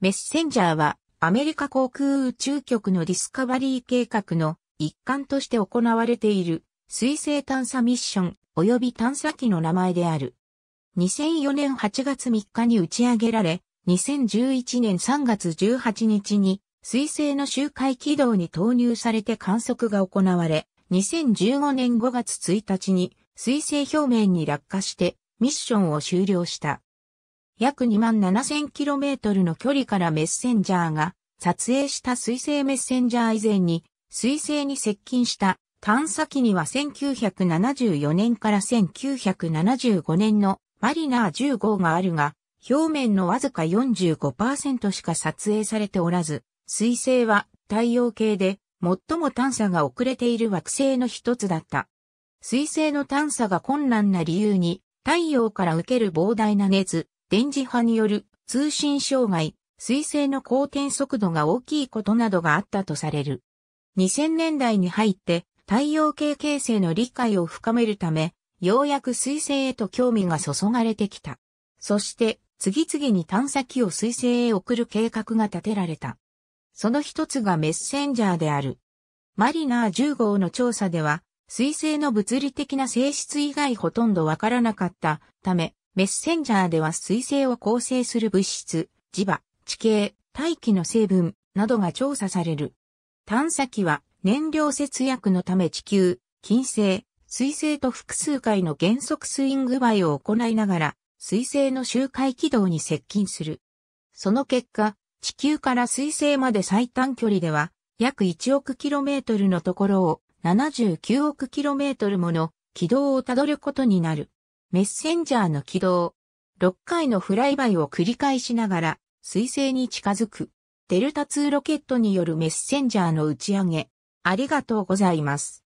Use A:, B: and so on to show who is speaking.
A: メッセンジャーはアメリカ航空宇宙局のディスカバリー計画の一環として行われている水星探査ミッション及び探査機の名前である。2004年8月3日に打ち上げられ、2011年3月18日に水星の周回軌道に投入されて観測が行われ、2015年5月1日に水星表面に落下してミッションを終了した。約2万 7000km の距離からメッセンジャーが撮影した水星メッセンジャー以前に水星に接近した探査機には1974年から1975年のマリナー10号があるが、表面のわずか45%しか撮影されておらず、水星は太陽系で最も探査が遅れている惑星の一つだった。水星の探査が困難な理由に、太陽から受ける膨大な熱、電磁波による通信障害、水星の光転速度が大きいことなどがあったとされる。2000年代に入って太陽系形成の理解を深めるため、ようやく水星へと興味が注がれてきた。そして次々に探査機を水星へ送る計画が立てられた。その一つがメッセンジャーである。マリナー10号の調査では、水星の物理的な性質以外ほとんどわからなかったため、メッセンジャーでは水星を構成する物質、磁場、地形、大気の成分などが調査される。探査機は燃料節約のため地球、金星、水星と複数回の原則スイングバイを行いながら、水星の周回軌道に接近する。その結果、地球から水星まで最短距離では、約1億キロメートルのところを79億キロメートルもの軌道をたどることになる。メッセンジャーの起動。6回のフライバイを繰り返しながら、水星に近づく。デルタ2ロケットによるメッセンジャーの打ち上げ。ありがとうございます。